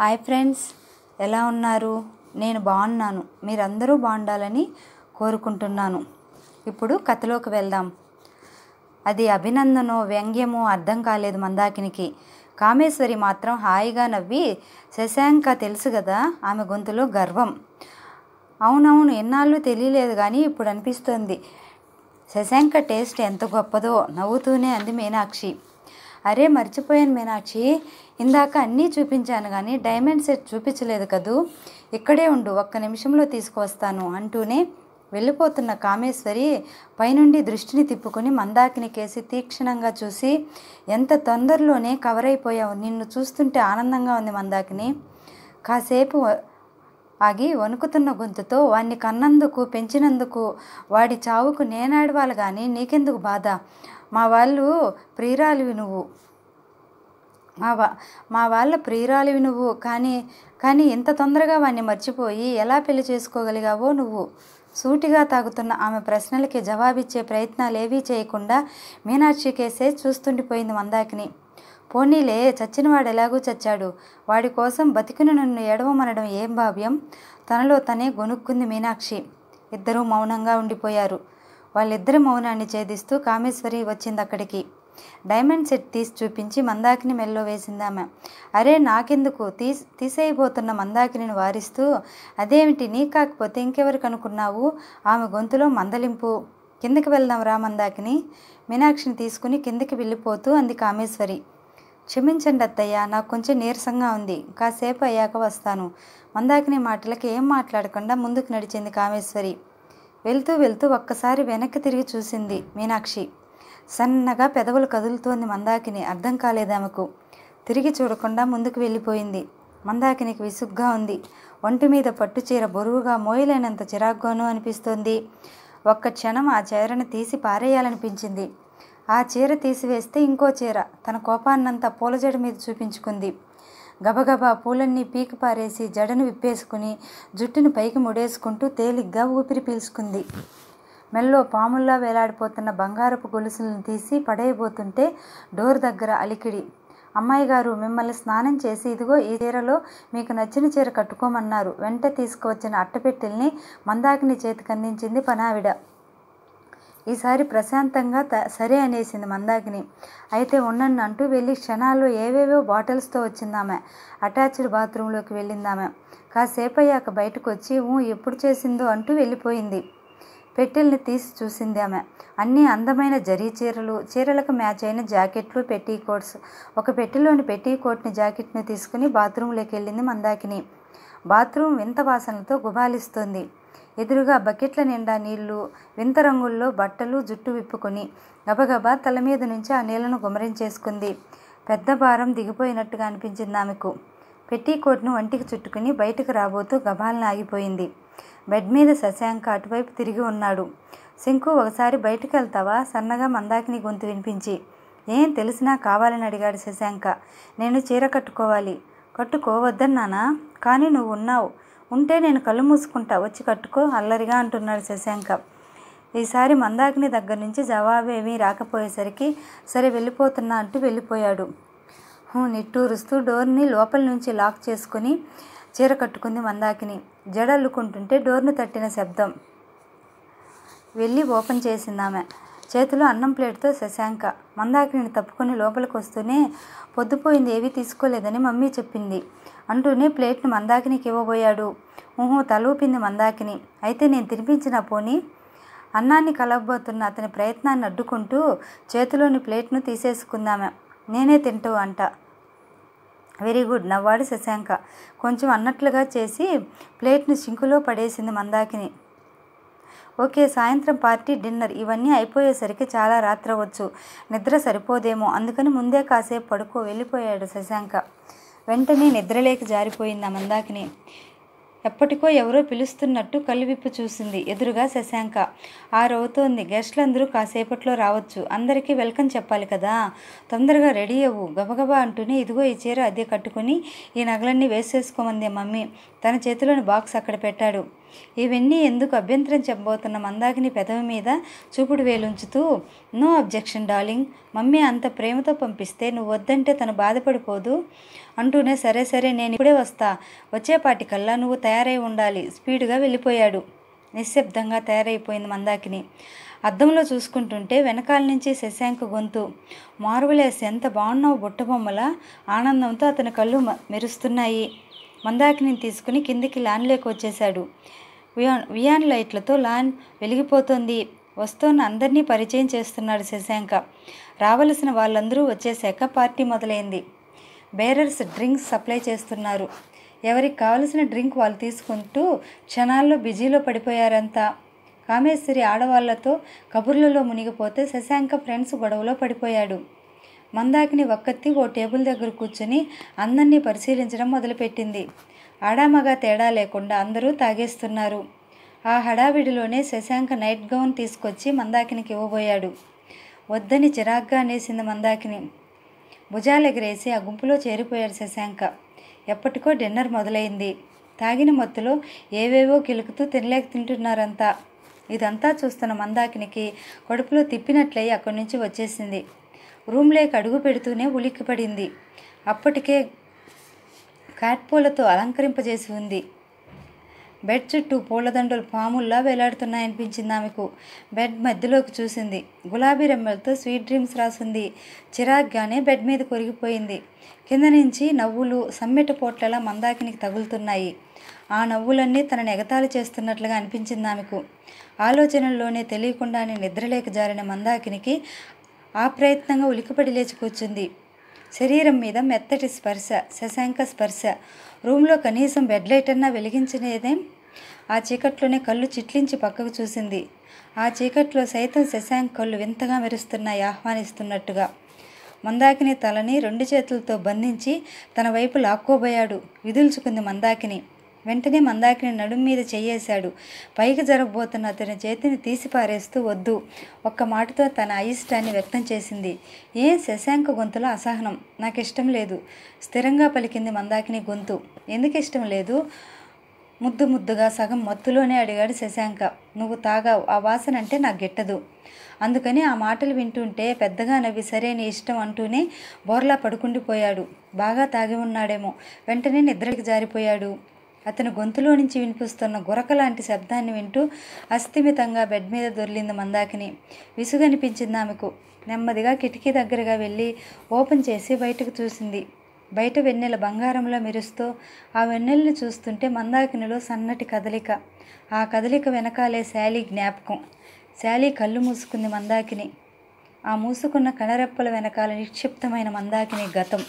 hi friends ఎలా ఉన్నారు నేను బాగున్నాను మీరందరూ బాగుండాలని కోరుకుంటున్నాను ఇప్పుడు కథలోకి వెళ్దాం అది అభినందనో వ్యంగ్యమో అర్థం కాలేదు మందాకినికి కామేశ్వరి మాత్రం హాయిగా నవ్వి శశాంక తెలుసు కదా ఆమె గొంతులో గర్వం అవునవును ఎన్నాళ్ళు తెలియలేదు కానీ ఇప్పుడు అనిపిస్తుంది శశాంక టేస్ట్ ఎంత గొప్పదో నవ్వుతూనే అంది మీనాక్షి అరే మర్చిపోయాను మీనాక్షి ఇందాక అన్నీ చూపించాను కానీ డైమండ్ సెట్ చూపించలేదు కదూ ఇక్కడే ఉండు ఒక్క నిమిషంలో తీసుకువస్తాను అంటూనే వెళ్ళిపోతున్న కామేశ్వరి పైనుండి దృష్టిని తిప్పుకుని మందాకిని కేసి తీక్షణంగా చూసి ఎంత తొందరలోనే కవర్ అయిపోయావు నిన్ను చూస్తుంటే ఆనందంగా ఉంది మందాకిని కాసేపు ఆగి వణుకుతున్న గొంతుతో వాణ్ణి కన్నందుకు పెంచినందుకు వాడి చావుకు నేనాడవాలి కానీ నీకెందుకు బాధ మా వాళ్ళు ప్రియురాలివి నువ్వు మా వా మా వాళ్ళ ప్రియురాలివి నువ్వు కానీ కానీ ఇంత తొందరగా వాడిని మర్చిపోయి ఎలా పెళ్లి చేసుకోగలిగావో నువ్వు సూటిగా తాగుతున్న ఆమె ప్రశ్నలకి జవాబిచ్చే ప్రయత్నాలు ఏవీ చేయకుండా మీనాక్షి కేసే చూస్తుండిపోయింది మందాకిని పోనీలే చచ్చినవాడు ఎలాగూ చచ్చాడు వాడి కోసం బతికిన నన్ను ఏడవమనడం ఏం భావ్యం తనలో తనే గొనుక్కుంది మీనాక్షి ఇద్దరూ మౌనంగా ఉండిపోయారు వాళ్ళిద్దరి మౌనాన్ని ఛేదిస్తూ కామేశ్వరి వచ్చింది అక్కడికి డైమండ్ సెట్ తీసి చూపించి మందాకిని మెల్లో వేసిందామె అరే నాకెందుకు తీసి తీసేయబోతున్న మందాకిని వారిస్తూ అదేమిటి నీ కాకపోతే ఇంకెవరికి అనుకున్నావు ఆమె గొంతులో మందలింపు కిందకి వెళ్దాం రా మందాకిని మీనాక్షిని తీసుకుని కిందకి వెళ్ళిపోతూ అంది కామేశ్వరి క్షమించండి అత్తయ్య నాకు కొంచెం నీరసంగా ఉంది కాసేపు అయ్యాక వస్తాను మందాకిని మాటలకి ఏం మాట్లాడకుండా ముందుకు నడిచింది కామేశ్వరి వెళ్తూ వెళ్తూ ఒక్కసారి వెనక్కి తిరిగి చూసింది మీనాక్షి సన్నగా పెదవులు కదులుతోంది మందాకిని అర్థం కాలేదామకు తిరిగి చూడకుండా ముందుకు వెళ్ళిపోయింది మందాకినికి విసుగ్గా ఉంది ఒంటి మీద పట్టు చీర బరువుగా మోయలేనంత చిరాగ్గాను అనిపిస్తోంది ఒక్క క్షణం ఆ చీరను తీసి పారేయాలనిపించింది ఆ చీర తీసివేస్తే ఇంకో చీర తన కోపాన్నంతా పూలజడి మీద చూపించుకుంది గబగబా పూలన్నీ పీకి పారేసి జడను విప్పేసుకుని జుట్టును పైకి ముడేసుకుంటూ తేలిగ్గా ఊపిరి పీల్చుకుంది మెల్లో పాముల్లా వేలాడిపోతున్న బంగారపు గొలుసులను తీసి పడేయబోతుంటే డోర్ దగ్గర అలికిడి అమ్మాయి గారు మిమ్మల్ని స్నానం చేసి ఇదిగో ఈ చీరలో మీకు నచ్చిన చీర కట్టుకోమన్నారు వెంట తీసుకువచ్చిన అట్టపెట్టెల్ని మందాకిని చేతికందించింది పనావిడ ఈసారి ప్రశాంతంగా త సరే అనేసింది మందాకిని అయితే ఉండండి అంటూ వెళ్ళి క్షణాల్లో ఏవేవో బాటిల్స్తో వచ్చిందామె అటాచ్డ్ బాత్రూంలోకి వెళ్ళిందామె కాసేపు అయ్యాక బయటకు వచ్చి ఎప్పుడు చేసిందో అంటూ వెళ్ళిపోయింది పెట్టెల్ని తీసి చూసింది ఆమె అన్ని అందమైన జరీ చీరలు చీరలకు మ్యాచ్ అయిన జాకెట్లు పెట్టీ కోట్స్ ఒక పెట్టెలోని పెట్టీ కోట్ని జాకెట్ని తీసుకుని బాత్రూంలోకి వెళ్ళింది మందాకిని బాత్రూమ్ వింత వాసనలతో గుబాలిస్తుంది ఎదురుగా బకెట్ల నిండా నీళ్లు వింత రంగుల్లో బట్టలు జుట్టు విప్పుకొని గబగబా తల మీద నుంచి ఆ నీళ్లను గుమరించేసుకుంది పెద్ద భారం దిగిపోయినట్టుగా అనిపించింది ఆమెకు కోట్ను వంటికి చుట్టుకుని బయటకు రాబోతూ గబాలను ఆగిపోయింది బెడ్ మీద శశాంక అటువైపు తిరిగి ఉన్నాడు శంకు ఒకసారి బయటకు వెళ్తావా సన్నగా మందాకిని గొంతు వినిపించి ఏం తెలిసినా కావాలని అడిగాడు శశాంక నేను చీర కట్టుకోవాలి కట్టుకోవద్దన్నానా కానీ నువ్వు ఉన్నావు ఉంటే నేను కళ్ళు మూసుకుంటా వచ్చి కట్టుకో అల్లరిగా అంటున్నాడు శశాంక ఈసారి మందాకిని దగ్గర నుంచి జవాబేమీ రాకపోయేసరికి సరే వెళ్ళిపోతున్నా అంటూ వెళ్ళిపోయాడు నిట్టూరుస్తూ డోర్ని లోపల నుంచి లాక్ చేసుకుని చీర కట్టుకుంది మందాకిని జడల్లుకుంటుంటే డోర్ను తట్టిన శబ్దం వెళ్ళి ఓపెన్ చేసిందామె చేతిలో అన్నం ప్లేట్తో శశాంక మందాకిని తప్పుకొని లోపలికి వస్తూనే పొద్దుపోయింది ఏవీ తీసుకోలేదని మమ్మీ చెప్పింది అంటూనే ప్లేట్ను మందాకినికి ఇవ్వబోయాడు ఊహో తలూపింది మందాకిని అయితే నేను తినిపించిన పోనీ అన్నాన్ని కలవబోతున్న అతని ప్రయత్నాన్ని అడ్డుకుంటూ చేతిలోని ప్లేట్ను తీసేసుకుందామే నేనే తింటూ అంట వెరీ గుడ్ నవ్వాడు శశాంక కొంచెం అన్నట్లుగా చేసి ప్లేట్ని సింకులో పడేసింది మందాకిని ఓకే సాయంత్రం పార్టీ డిన్నర్ ఇవన్నీ అయిపోయేసరికి చాలా రాత్రవచ్చు నిద్ర సరిపోదేమో అందుకని ముందే కాసేపు పడుకో వెళ్ళిపోయాడు శశాంక వెంటనే నిద్రలేక జారిపోయింది ఆ మందాకిని ఎప్పటికో ఎవరో పిలుస్తున్నట్టు కళ్ళు చూసింది ఎదురుగా శశాంక ఆరవుతోంది అందరూ కాసేపట్లో రావచ్చు అందరికీ వెల్కమ్ చెప్పాలి కదా తొందరగా రెడీ అవ్వు గబగబా అంటూనే ఇదిగో ఈ చీర అదే కట్టుకుని ఈ నగలన్నీ వేసేసుకోమందే మమ్మీ తన చేతిలోని బాక్స్ అక్కడ పెట్టాడు ఇవన్నీ ఎందుకు అభ్యంతరం చెప్పబోతున్న మందాకిని పెదవి మీద చూపుడు వేలుంచుతూ నో అబ్జెక్షన్ డార్లింగ్ మమ్మీ అంత ప్రేమతో పంపిస్తే నువ్వు వద్దంటే తను బాధపడిపోదు అంటూనే సరే సరే నేను ఇప్పుడే వస్తా వచ్చేపాటికల్లా నువ్వు తయారై ఉండాలి స్పీడ్గా వెళ్ళిపోయాడు నిశ్శబ్దంగా తయారైపోయింది మందాకిని అద్దంలో చూసుకుంటుంటే వెనకాల నుంచి శశాంక గొంతు మార్వలేసి ఎంత బాగున్నావు బుట్టబొమ్మల ఆనందంతో అతని కళ్ళు మెరుస్తున్నాయి మందాకిని తీసుకుని కిందికి ల్యాన్లోకి వచ్చేశాడు వియాన్ వియాన్ లైట్లతో లాన్ వెలిగిపోతుంది వస్తున్న అందరినీ పరిచయం చేస్తున్నాడు శశాంక రావలసిన వాళ్ళందరూ వచ్చేశాక పార్టీ మొదలైంది బేరర్స్ డ్రింక్స్ సప్లై చేస్తున్నారు ఎవరికి కావలసిన డ్రింక్ వాళ్ళు తీసుకుంటూ క్షణాల్లో బిజీలో పడిపోయారంతా కామేశ్వరి ఆడవాళ్లతో కబుర్లలో మునిగిపోతే శశాంక ఫ్రెండ్స్ గొడవలో పడిపోయాడు మందాకిని ఒక్కత్తి ఓ టేబుల్ దగ్గర కూర్చుని అందరినీ పరిశీలించడం మొదలుపెట్టింది ఆడామగా తేడా లేకుండా అందరూ తాగేస్తున్నారు ఆ హడావిడిలోనే శశాంక నైట్ గౌన్ తీసుకొచ్చి మందాకినికి ఇవ్వబోయాడు వద్దని చిరాగ్గా అనేసింది మందాకిని భుజాలెగిరేసి ఆ గుంపులో చేరిపోయాడు శశాంక ఎప్పటికో డిన్నర్ మొదలైంది తాగిన మత్తులో ఏవేవో కిలుకుతూ తినలేక తింటున్నారంతా ఇదంతా చూస్తున్న మందాకినికి కడుపులో తిప్పినట్లయి అక్కడి నుంచి వచ్చేసింది రూమ్లోకి అడుగు పెడుతూనే ఉలిక్కిపడింది అప్పటికే పూలతో అలంకరింపజేసి ఉంది బెడ్ చుట్టూ పూలదండలు పాముల్లా వేలాడుతున్నాయనిపించింది ఆమెకు బెడ్ మధ్యలోకి చూసింది గులాబీ రెమ్మలతో స్వీట్ డ్రీమ్స్ రాసింది చిరాగ్గానే బెడ్ మీద కొరిగిపోయింది కింద నుంచి నవ్వులు సమ్మెట పోట్లలా మందాకినికి తగులుతున్నాయి ఆ నవ్వులన్నీ తనని ఎగతాలు చేస్తున్నట్లుగా అనిపించింది ఆమెకు ఆలోచనల్లోనే తెలియకుండానే నిద్రలేక జారిన మందాకినికి ఆప్రయత్నంగా ఉలికిపడి లేచి కూర్చుంది శరీరం మీద మెత్తటి స్పర్శ శశాంక స్పర్శ రూమ్లో కనీసం బెడ్ లైట్ అన్నా వెలిగించినదే ఆ చీకట్లోనే కళ్ళు చిట్లించి పక్కకు చూసింది ఆ చీకట్లో సైతం శశాంక్ కళ్ళు వింతగా మెరుస్తున్నాయి ఆహ్వానిస్తున్నట్టుగా మందాకిని తలని రెండు చేతులతో బంధించి తన వైపు లాక్కోబోయాడు విదుల్చుకుంది మందాకిని వెంటనే మందాకిని నడుం మీద చేయేశాడు పైకి జరగబోతున్న అతని చేతిని తీసిపారేస్తూ వద్దు ఒక్క మాటతో తన అయిష్టాన్ని వ్యక్తం చేసింది ఏం శశాంక గొంతులో అసహనం నాకు ఇష్టం లేదు స్థిరంగా పలికింది మందాకిని గొంతు ఎందుకు ఇష్టం లేదు ముద్దు ముద్దుగా సగం మత్తులోనే అడిగాడు శశాంక నువ్వు తాగావు ఆ వాసన అంటే నాకు గిట్టదు అందుకని ఆ మాటలు వింటుంటే పెద్దగా నవ్వి సరే నీ ఇష్టం అంటూనే బోర్లా పడుకుండిపోయాడు బాగా తాగి ఉన్నాడేమో వెంటనే నిద్రకి జారిపోయాడు అతని గొంతులో నుంచి వినిపిస్తున్న గురక లాంటి శబ్దాన్ని వింటూ అస్థిమితంగా బెడ్ మీద దొర్లింది మందాకిని విసుగనిపించింది ఆమెకు నెమ్మదిగా కిటికీ దగ్గరగా వెళ్ళి ఓపెన్ చేసి బయటకు చూసింది బయట వెన్నెల బంగారంలో మెరుస్తూ ఆ వెన్నెల్ని చూస్తుంటే మందాకినిలో సన్నటి కదలిక ఆ కదలిక వెనకాలే శాలీ జ్ఞాపకం శాలీ కళ్ళు మూసుకుంది మందాకిని ఆ మూసుకున్న కణరెప్పల వెనకాల నిక్షిప్తమైన మందాకిని గతం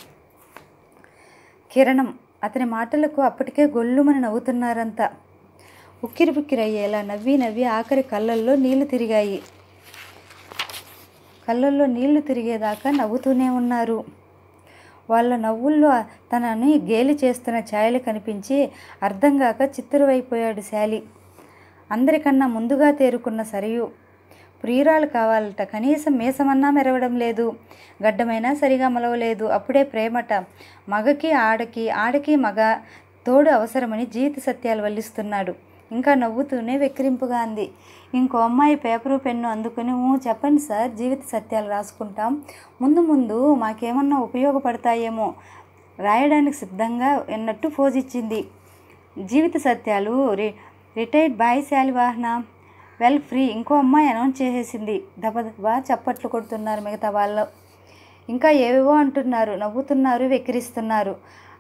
కిరణం అతని మాటలకు అప్పటికే గొల్లుమని నవ్వుతున్నారంతా ఉక్కిరి బుక్కిరయ్యేలా నవ్వి నవ్వి ఆఖరి కళ్ళల్లో నీళ్లు తిరిగాయి కళ్ళల్లో నీళ్లు తిరిగేదాకా నవ్వుతూనే ఉన్నారు వాళ్ళ నవ్వుల్లో తనని గేలి చేస్తున్న ఛాయలు కనిపించి అర్థంగాక చిత్తురువైపోయాడు శాలి అందరికన్నా ముందుగా తేరుకున్న సరియు ప్రియురాలు కావాలట కనీసం మీసమన్నా మెరవడం లేదు గడ్డమైనా సరిగా మలవలేదు అప్పుడే ప్రేమట మగకి ఆడకి ఆడకి మగ తోడు అవసరమని జీవిత సత్యాలు వల్లిస్తున్నాడు ఇంకా నవ్వుతూనే వెక్కిరింపుగా అంది ఇంకో అమ్మాయి పేపరు పెన్ను అందుకుని చెప్పండి సార్ జీవిత సత్యాలు రాసుకుంటాం ముందు ముందు మాకేమన్నా ఉపయోగపడతాయేమో రాయడానికి సిద్ధంగా ఉన్నట్టు ఇచ్చింది జీవిత సత్యాలు రి రిటైర్డ్ బాయ్ వాహన వెల్ ఫ్రీ ఇంకో అమ్మాయి అనౌన్స్ చేసేసింది దబదబా చప్పట్లు కొడుతున్నారు మిగతా వాళ్ళు ఇంకా ఏవేవో అంటున్నారు నవ్వుతున్నారు వెక్కిరిస్తున్నారు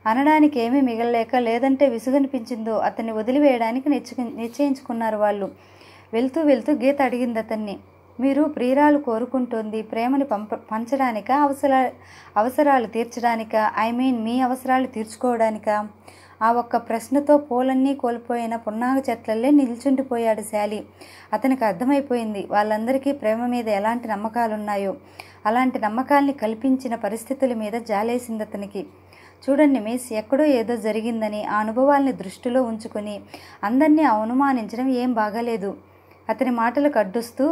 అనడానికి ఏమీ మిగలలేక లేదంటే విసుగనిపించిందో అతన్ని వదిలివేయడానికి నిశ్చ నిశ్చయించుకున్నారు వాళ్ళు వెళ్తూ వెళ్తూ గీత అడిగింది అతన్ని మీరు ప్రియురాలు కోరుకుంటోంది ప్రేమని పంప పంచడానిక అవసరా అవసరాలు తీర్చడానిక ఐ మీన్ మీ అవసరాలు తీర్చుకోవడానిక ఆ ఒక్క ప్రశ్నతో పూలన్నీ కోల్పోయిన పున్నాగ చెట్లల్లే నిల్చుండిపోయాడు శాలి అతనికి అర్థమైపోయింది వాళ్ళందరికీ ప్రేమ మీద ఎలాంటి నమ్మకాలున్నాయో అలాంటి నమ్మకాల్ని కల్పించిన పరిస్థితుల మీద జాలేసింది అతనికి చూడండి మిస్ ఎక్కడో ఏదో జరిగిందని ఆ అనుభవాల్ని దృష్టిలో ఉంచుకొని అందరినీ అవమానించడం ఏం బాగాలేదు అతని మాటలు అడ్డుస్తూ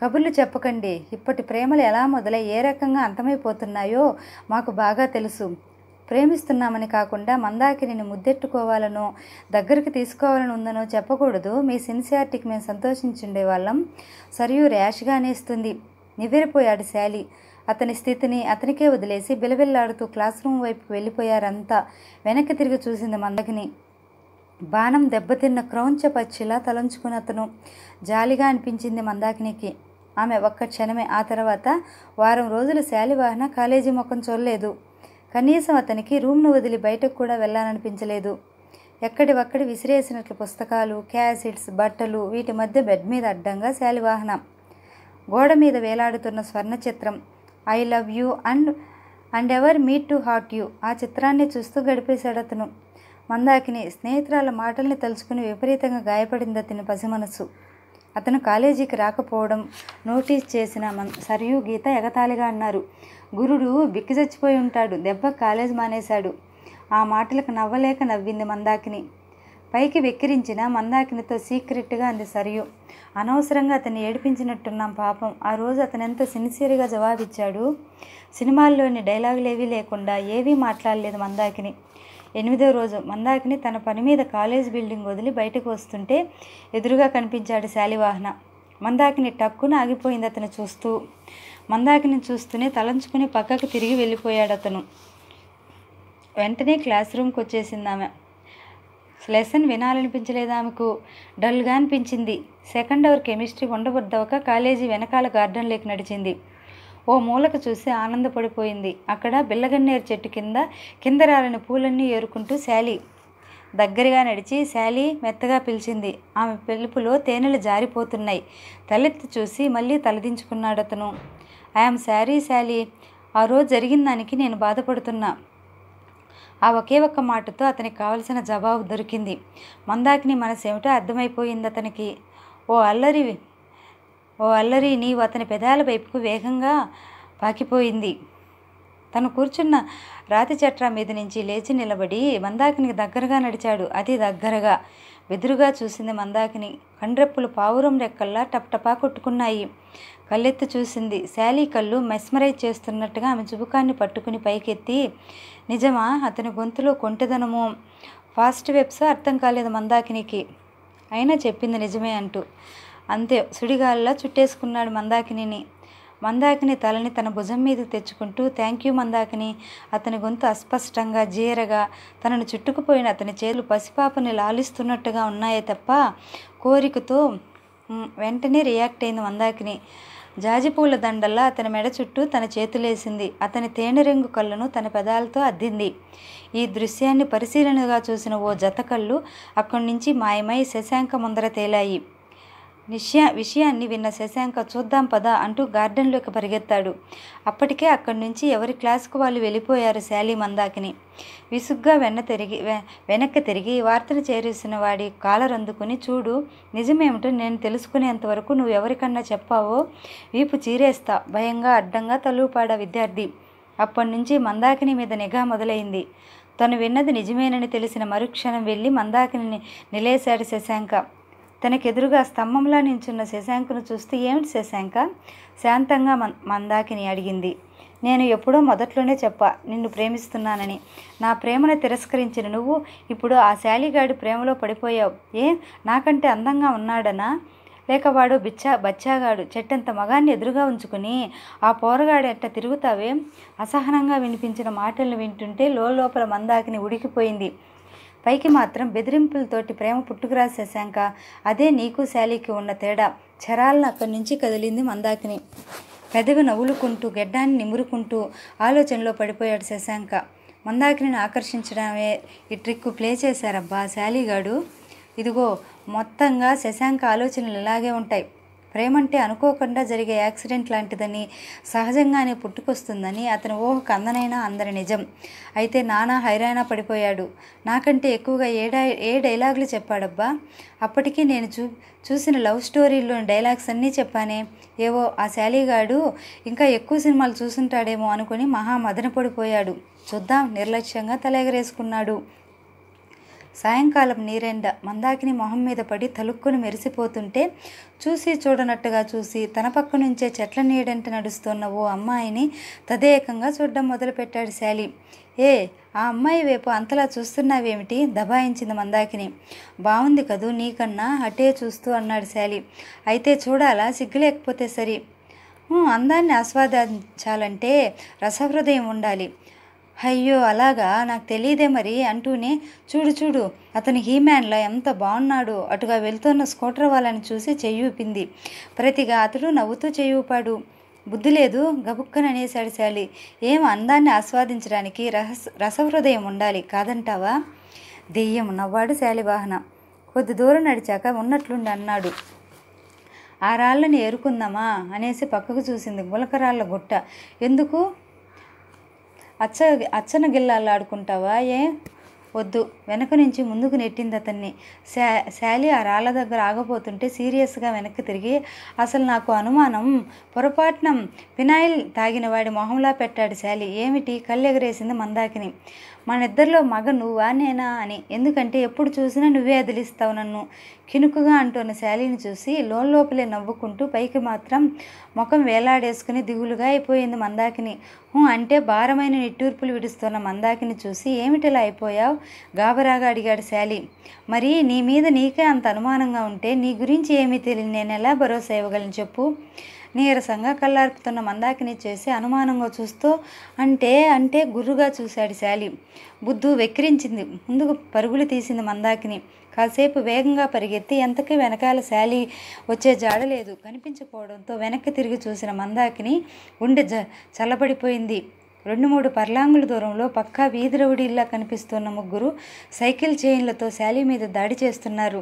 కబుర్లు చెప్పకండి ఇప్పటి ప్రేమలు ఎలా మొదలై ఏ రకంగా అంతమైపోతున్నాయో మాకు బాగా తెలుసు ప్రేమిస్తున్నామని కాకుండా మందాకిని ముద్దెట్టుకోవాలనో దగ్గరికి తీసుకోవాలని ఉందనో చెప్పకూడదు మీ సిన్సియారిటీకి మేము సంతోషించుండే వాళ్ళం సరియు ర్యాష్గానే ఇస్తుంది నివ్వెరిపోయాడు శాలి అతని స్థితిని అతనికే వదిలేసి బిలబిల్లాడుతూ క్లాస్ రూమ్ వైపు వెళ్ళిపోయారంతా వెనక్కి తిరిగి చూసింది మందకిని బాణం దెబ్బతిన్న క్రౌంచ పచ్చిలా తలంచుకున్న అతను జాలిగా అనిపించింది మందాకినికి ఆమె ఒక్క క్షణమే ఆ తర్వాత వారం రోజులు శాలివాహన కాలేజీ ముఖం చూడలేదు కనీసం అతనికి రూమ్ను వదిలి బయటకు కూడా వెళ్ళాలనిపించలేదు ఎక్కడి ఒక్కడి విసిరేసినట్లు పుస్తకాలు క్యాసిడ్స్ బట్టలు వీటి మధ్య బెడ్ మీద అడ్డంగా శాలివాహనం గోడ మీద వేలాడుతున్న స్వర్ణ చిత్రం I love you and and ever meet to hot you ఆ చిత్రాన్ని చూస్తూ గడిపేశాడు అతను మందాకిని స్నేహితురాల మాటల్ని తలుచుకుని విపరీతంగా గాయపడింది అతని పసి మనసు అతను కాలేజీకి రాకపోవడం నోటీస్ చేసిన సరియు గీత ఎగతాళిగా అన్నారు గురుడు బిక్కి చచ్చిపోయి ఉంటాడు దెబ్బ కాలేజ్ మానేశాడు ఆ మాటలకు నవ్వలేక నవ్వింది మందాకిని పైకి వెక్కిరించిన మందాకినితో సీక్రెట్గా అంది సరియు అనవసరంగా అతన్ని ఏడిపించినట్టున్నాం పాపం ఆ రోజు అతను ఎంత సిన్సియర్గా జవాబిచ్చాడు సినిమాల్లోని డైలాగులు ఏవీ లేకుండా ఏవీ మాట్లాడలేదు మందాకిని ఎనిమిదో రోజు మందాకిని తన పని మీద కాలేజ్ బిల్డింగ్ వదిలి బయటకు వస్తుంటే ఎదురుగా కనిపించాడు శాలివాహన మందాకిని టక్కున ఆగిపోయింది అతను చూస్తూ మందాకిని చూస్తూనే తలంచుకుని పక్కకు తిరిగి వెళ్ళిపోయాడు అతను వెంటనే క్లాస్ రూమ్కి వచ్చేసింది ఆమె లెసన్ వినాలనిపించలేదు ఆమెకు డల్గా అనిపించింది సెకండ్ అవర్ కెమిస్ట్రీ ఉండబుద్దవక కాలేజీ వెనకాల గార్డెన్లోకి నడిచింది ఓ మూలకు చూసి ఆనందపడిపోయింది అక్కడ బిల్లగన్నేరు చెట్టు కింద కింద రాలిన పూలన్నీ ఏరుకుంటూ శాలి దగ్గరగా నడిచి శాలి మెత్తగా పిలిచింది ఆమె పిలుపులో తేనెలు జారిపోతున్నాయి తలెత్తి చూసి మళ్ళీ తలదించుకున్నాడు అతను ఐఎమ్ శారీ శాలి ఆ రోజు జరిగిన దానికి నేను బాధపడుతున్నా ఆ ఒకే ఒక్క మాటతో అతనికి కావలసిన జవాబు దొరికింది మందాకిని మనసేమిటో అర్థమైపోయింది అతనికి ఓ అల్లరి ఓ అల్లరి నీవు అతని పెదాల వైపుకు వేగంగా పాకిపోయింది తను కూర్చున్న రాతి చట్రా మీద నుంచి లేచి నిలబడి మందాకినికి దగ్గరగా నడిచాడు అతి దగ్గరగా బెదురుగా చూసింది మందాకిని కండ్రెప్పులు పావురం రెక్కల్లా టప్టపా కొట్టుకున్నాయి కళ్ళెత్తి చూసింది శాలీ కళ్ళు మెస్మరైజ్ చేస్తున్నట్టుగా ఆమె చుబుకాన్ని పట్టుకుని పైకెత్తి నిజమా అతని గొంతులో కొంటిదనము ఫాస్ట్ వెబ్స్ అర్థం కాలేదు మందాకినికి అయినా చెప్పింది నిజమే అంటూ అంతే సుడిగాల్లో చుట్టేసుకున్నాడు మందాకినిని మందాకిని తలని తన భుజం మీద తెచ్చుకుంటూ థ్యాంక్ యూ మందాకిని అతని గొంతు అస్పష్టంగా జీరగా తనను చుట్టుకుపోయిన అతని చేతులు పసిపాపని లాలిస్తున్నట్టుగా ఉన్నాయే తప్ప కోరికతో వెంటనే రియాక్ట్ అయింది మందాకిని జాజిపూల దండల్లా అతని మెడ చుట్టూ తన చేతులేసింది అతని తేనెరంగు కళ్ళను తన పెదాలతో అద్దింది ఈ దృశ్యాన్ని పరిశీలనగా చూసిన ఓ జత కళ్ళు అక్కడి నుంచి మాయమై శశాంక ముందర తేలాయి నిశా విషయాన్ని విన్న శశాంక చూద్దాం పదా అంటూ గార్డెన్లోకి పరిగెత్తాడు అప్పటికే అక్కడి నుంచి ఎవరి క్లాసుకు వాళ్ళు వెళ్ళిపోయారు శాలి మందాకిని విసుగ్గా వెన్న తిరిగి వెనక్కి తిరిగి వార్తలు చేరేసిన వాడి కాలర్ అందుకుని చూడు నిజమేమిటో నేను తెలుసుకునేంతవరకు నువ్వు ఎవరికన్నా చెప్పావో వీపు చీరేస్తా భయంగా అడ్డంగా తలుపాడ విద్యార్థి అప్పటి నుంచి మందాకిని మీద నిఘా మొదలైంది తను విన్నది నిజమేనని తెలిసిన మరుక్షణం వెళ్ళి మందాకిని నిలేశాడు శశాంక తనకెదురుగా స్తంభంలో నించున్న శశాంకును చూస్తూ ఏమిటి శశాంక శాంతంగా మందాకిని అడిగింది నేను ఎప్పుడో మొదట్లోనే చెప్పా నిన్ను ప్రేమిస్తున్నానని నా ప్రేమను తిరస్కరించిన నువ్వు ఇప్పుడు ఆ శాలిగాడి ప్రేమలో పడిపోయావు ఏ నాకంటే అందంగా ఉన్నాడనా లేక వాడు బిచ్చా బచ్చాగాడు చెట్టంత మగాన్ని ఎదురుగా ఉంచుకుని ఆ పోరగాడు ఎట్ట తిరుగుతావే అసహనంగా వినిపించిన మాటలను వింటుంటే లోపల మందాకిని ఉడికిపోయింది పైకి మాత్రం బెదిరింపులతోటి ప్రేమ పుట్టుకురాసేశాక అదే నీకు శాలికి ఉన్న తేడా చరాలను అక్కడి నుంచి కదిలింది మందాకిని పెదవి నవ్వులుకుంటూ గెడ్డాన్ని నిమురుకుంటూ ఆలోచనలో పడిపోయాడు శశాంక మందాకిని ఆకర్షించడమే ఈ ట్రిక్ ప్లే చేశారబ్బా శాలిగాడు ఇదిగో మొత్తంగా శశాంక ఆలోచనలు ఇలాగే ఉంటాయి ప్రేమంటే అనుకోకుండా జరిగే యాక్సిడెంట్ లాంటిదని సహజంగానే పుట్టుకొస్తుందని అతని ఊహకు అందనైనా అందరి నిజం అయితే నానా హైరాణ పడిపోయాడు నాకంటే ఎక్కువగా ఏ డై ఏ డైలాగులు చెప్పాడబ్బా అప్పటికీ నేను చూ చూసిన లవ్ స్టోరీల్లోని డైలాగ్స్ అన్నీ చెప్పానే ఏవో ఆ శాలీగాడు ఇంకా ఎక్కువ సినిమాలు చూసుంటాడేమో అనుకుని మహా మదన పడిపోయాడు చూద్దాం నిర్లక్ష్యంగా తల ఎగరేసుకున్నాడు సాయంకాలం నీరెండ మందాకిని మొహం మీద పడి తలుక్కుని మెరిసిపోతుంటే చూసి చూడనట్టుగా చూసి తన పక్క నుంచే చెట్ల నీడంట నడుస్తున్న ఓ అమ్మాయిని తదేకంగా చూడడం మొదలుపెట్టాడు శాలి ఏ ఆ అమ్మాయి వైపు అంతలా చూస్తున్నావేమిటి దబాయించింది మందాకిని బాగుంది కదూ నీకన్నా అటే చూస్తూ అన్నాడు శాలి అయితే చూడాలా సిగ్గు లేకపోతే సరి అందాన్ని ఆస్వాదించాలంటే రసహృదయం ఉండాలి అయ్యో అలాగా నాకు తెలియదే మరి అంటూనే చూడు చూడు అతను హీమ్యాన్లో ఎంత బాగున్నాడు అటుగా వెళ్తున్న స్కూటర్ వాళ్ళని చూసి చెయ్యూపింది ప్రతిగా అతడు నవ్వుతూ చెయ్యూపాడు బుద్ధి లేదు గబుక్కననేశాడు శాలి ఏం అందాన్ని ఆస్వాదించడానికి రహస్ రసహృదయం ఉండాలి కాదంటావా దెయ్యం నవ్వాడు శాలివాహన కొద్ది దూరం నడిచాక ఉన్నట్లుండి అన్నాడు ఆ రాళ్ళని ఏరుకుందామా అనేసి పక్కకు చూసింది గులకరాళ్ళ గుట్ట ఎందుకు అచ్చ అచ్చన గిల్లాలు ఆడుకుంటావా ఏ వద్దు వెనక నుంచి ముందుకు నెట్టింది అతన్ని శా శాలి ఆ రాళ్ళ దగ్గర ఆగపోతుంటే సీరియస్గా వెనక్కి తిరిగి అసలు నాకు అనుమానం పొరపాటునం పినాయిల్ తాగిన వాడి మొహంలా పెట్టాడు శాలి ఏమిటి కళ్ళెగరేసింది మందాకిని మన ఇద్దరిలో మగ నువ్వా నేనా అని ఎందుకంటే ఎప్పుడు చూసినా నువ్వే అదిలిస్తావు నన్ను కినుకుగా అంటున్న శాలిని చూసి లోపలే నవ్వుకుంటూ పైకి మాత్రం ముఖం వేలాడేసుకుని దిగులుగా అయిపోయింది మందాకిని అంటే భారమైన నిట్టూర్పులు విడుస్తున్న మందాకిని చూసి ఏమిటిలా అయిపోయావు గాబరాగా అడిగాడు శాలి మరి నీ మీద నీకే అంత అనుమానంగా ఉంటే నీ గురించి ఏమీ తెలియని నేను ఎలా భరోసా ఇవ్వగలను చెప్పు నీరసంగా కళ్ళార్పుతున్న మందాకిని చేసి అనుమానంగా చూస్తూ అంటే అంటే గుర్రుగా చూశాడు శాలి బుద్ధు వెక్కిరించింది ముందుకు పరుగులు తీసింది మందాకిని కాసేపు వేగంగా పరిగెత్తి ఎంతకీ వెనకాల శాలి వచ్చే జాడలేదు కనిపించకపోవడంతో వెనక్కి తిరిగి చూసిన మందాకిని గుండె చల్లబడిపోయింది రెండు మూడు పర్లాంగుల దూరంలో పక్కా వీధి రౌడీల్లా కనిపిస్తున్న ముగ్గురు సైకిల్ చైన్లతో శాలీ మీద దాడి చేస్తున్నారు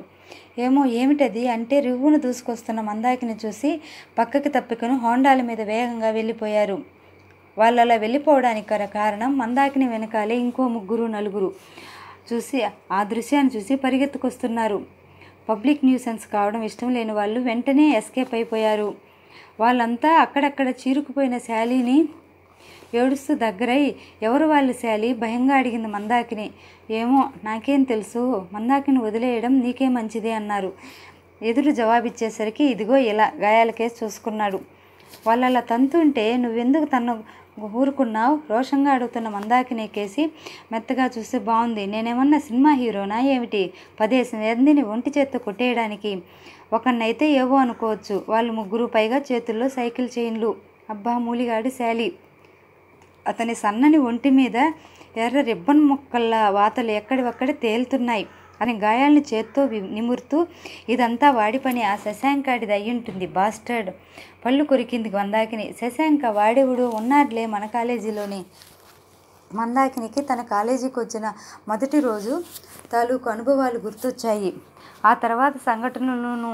ఏమో ఏమిటది అంటే రివ్వును దూసుకొస్తున్న మందాకిని చూసి పక్కకి తప్పికను హోండాల మీద వేగంగా వెళ్ళిపోయారు వాళ్ళు అలా వెళ్ళిపోవడానికి గల కారణం మందాకిని వెనకాలే ఇంకో ముగ్గురు నలుగురు చూసి ఆ దృశ్యాన్ని చూసి పరిగెత్తుకొస్తున్నారు పబ్లిక్ న్యూసెన్స్ కావడం ఇష్టం లేని వాళ్ళు వెంటనే ఎస్కేప్ అయిపోయారు వాళ్ళంతా అక్కడక్కడ చీరుకుపోయిన శాలీని ఏడుస్తూ దగ్గరై ఎవరు వాళ్ళు శాలి భయంగా అడిగింది మందాకిని ఏమో నాకేం తెలుసు మందాకిని వదిలేయడం నీకే మంచిది అన్నారు ఎదురు జవాబిచ్చేసరికి ఇదిగో ఇలా గాయాల కేసు చూసుకున్నాడు వాళ్ళలా తంతుంటే నువ్వెందుకు తన ఊరుకున్నావు రోషంగా అడుగుతున్న మందాకిని కేసి మెత్తగా చూస్తే బాగుంది నేనేమన్నా సినిమా హీరోనా ఏమిటి పదేసి ఎందుని ఒంటి చేత్తో కొట్టేయడానికి ఒకనైతే ఏవో అనుకోవచ్చు వాళ్ళు ముగ్గురు పైగా చేతుల్లో సైకిల్ చైన్లు అబ్బా మూలిగాడి శాలి అతని సన్నని ఒంటి మీద ఎర్ర రిబ్బన్ ముక్కల వాతలు ఎక్కడివక్కడ తేలుతున్నాయి అని గాయాల్ని చేత్తో నిమురుతూ ఇదంతా వాడి పని ఆ శశాంకాడిది అయ్యుంటుంది బాస్టర్డ్ పళ్ళు కొరికింది మందాకిని శశాంక వాడేవుడు ఉన్నాడులే మన కాలేజీలోని మందాకినికి తన కాలేజీకి వచ్చిన మొదటి రోజు తాలూకు అనుభవాలు గుర్తొచ్చాయి ఆ తర్వాత సంఘటనలను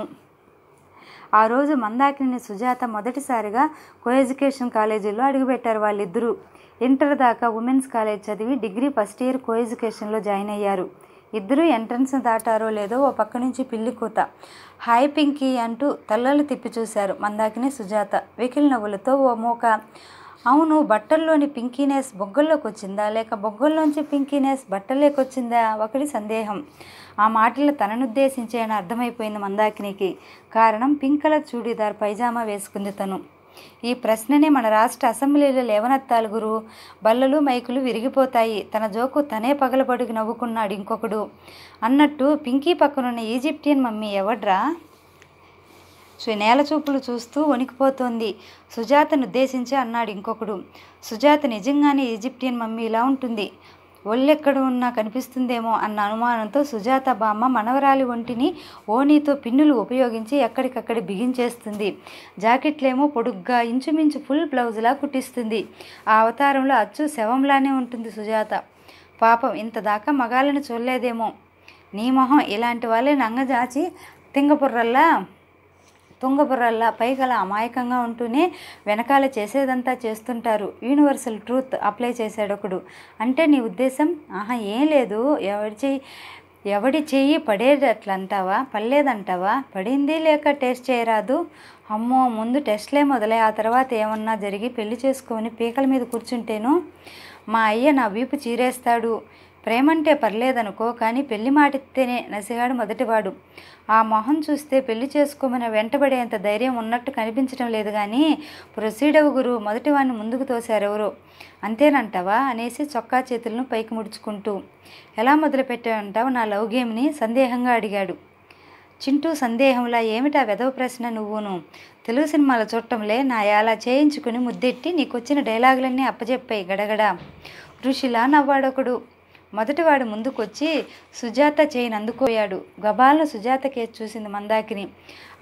ఆ రోజు మందాకిని సుజాత మొదటిసారిగా కోఎడ్యుకేషన్ కాలేజీలో అడుగుపెట్టారు వాళ్ళిద్దరూ ఇంటర్ దాకా ఉమెన్స్ కాలేజ్ చదివి డిగ్రీ ఫస్ట్ ఇయర్ కోఎడ్యుకేషన్లో జాయిన్ అయ్యారు ఇద్దరూ ఎంట్రన్స్ దాటారో లేదో ఓ పక్క నుంచి పిల్లి కూత హాయ్ పింకీ అంటూ తల్లలు తిప్పి చూశారు మందాకిని సుజాత వికిల్ నవ్వులతో ఓ మోక అవును బట్టల్లోని పింకీనెస్ బొగ్గల్లోకి వచ్చిందా లేక బొగ్గల్లోంచి పింకీనెస్ బట్టలేకి వచ్చిందా ఒకటి సందేహం ఆ మాటలు తననుద్దేశించే అని అర్థమైపోయింది మందాకినికి కారణం పింక్ కలర్ చూడీదార్ పైజామా వేసుకుంది తను ఈ ప్రశ్ననే మన రాష్ట్ర అసెంబ్లీలో లేవనెత్తాలు గురు బల్లలు మైకులు విరిగిపోతాయి తన జోకు తనే పగలబడికి నవ్వుకున్నాడు ఇంకొకడు అన్నట్టు పింకీ పక్కనున్న ఈజిప్టియన్ మమ్మీ ఎవడ్రా నేల చూపులు చూస్తూ వణికిపోతోంది సుజాతను ఉద్దేశించి అన్నాడు ఇంకొకడు సుజాత నిజంగానే ఈజిప్టియన్ మమ్మీ ఇలా ఉంటుంది ఒళ్ళెక్కడ ఉన్నా కనిపిస్తుందేమో అన్న అనుమానంతో సుజాత బామ్మ మనవరాలి ఒంటిని ఓనీతో పిన్నులు ఉపయోగించి ఎక్కడికక్కడ బిగించేస్తుంది జాకెట్లేమో పొడుగ్గా ఇంచుమించు ఫుల్ బ్లౌజ్లా కుట్టిస్తుంది ఆ అవతారంలో అచ్చు శవంలానే ఉంటుంది సుజాత పాపం ఇంత దాకా మగాలను చూడలేదేమో నీ మొహం ఇలాంటి వాళ్ళే నంగజాచి తింగపుర్రల్లా తుంగబుర్రల్లా పైగల అమాయకంగా ఉంటూనే వెనకాల చేసేదంతా చేస్తుంటారు యూనివర్సల్ ట్రూత్ అప్లై చేశాడొకడు అంటే నీ ఉద్దేశం ఆహా ఏం లేదు ఎవరి చెయ్యి ఎవడి చెయ్యి పడేటట్లంటావా పడలేదంటావా పడింది లేక టెస్ట్ చేయరాదు అమ్మో ముందు టెస్ట్లే మొదలై ఆ తర్వాత ఏమన్నా జరిగి పెళ్లి చేసుకొని పీకల మీద కూర్చుంటేను మా అయ్య నా వీపు చీరేస్తాడు ప్రేమంటే పర్లేదనుకో కానీ పెళ్లి మాటిస్తేనే నసిగాడు మొదటివాడు ఆ మొహం చూస్తే పెళ్లి చేసుకోమని వెంటబడేంత ధైర్యం ఉన్నట్టు కనిపించడం లేదు కానీ ప్రొసీడవు గురు మొదటివాడిని ముందుకు తోశారెవరు అంతేనంటావా అనేసి చొక్కా చేతులను పైకి ముడుచుకుంటూ ఎలా మొదలుపెట్టావంటావు నా లవ్ గేమ్ని సందేహంగా అడిగాడు చింటూ సందేహంలా ఏమిటా వెదవ ప్రశ్న నువ్వును తెలుగు సినిమాలు చూడటంలే నా ఎలా చేయించుకుని ముద్దెట్టి నీకొచ్చిన డైలాగులన్నీ అప్పజెప్పాయి గడగడ ఋషిలా నవ్వాడొకడు మొదటివాడు ముందుకొచ్చి సుజాత చేయిని అందుకోయాడు గబాలను సుజాత కేసు చూసింది మందాకిని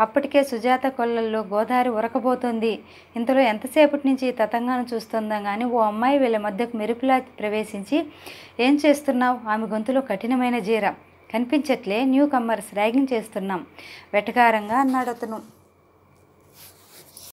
అప్పటికే సుజాత కొల్లల్లో గోదావరి ఉరకబోతోంది ఇంతలో ఎంతసేపటి నుంచి తతంగాను చూస్తుందాం కానీ ఓ అమ్మాయి వీళ్ళ మధ్యకు మెరుపులా ప్రవేశించి ఏం చేస్తున్నావు ఆమె గొంతులో కఠినమైన జీర కనిపించట్లే న్యూ కమ్మర్స్ ర్యాగింగ్ చేస్తున్నాం వెటకారంగా అన్నాడు అతను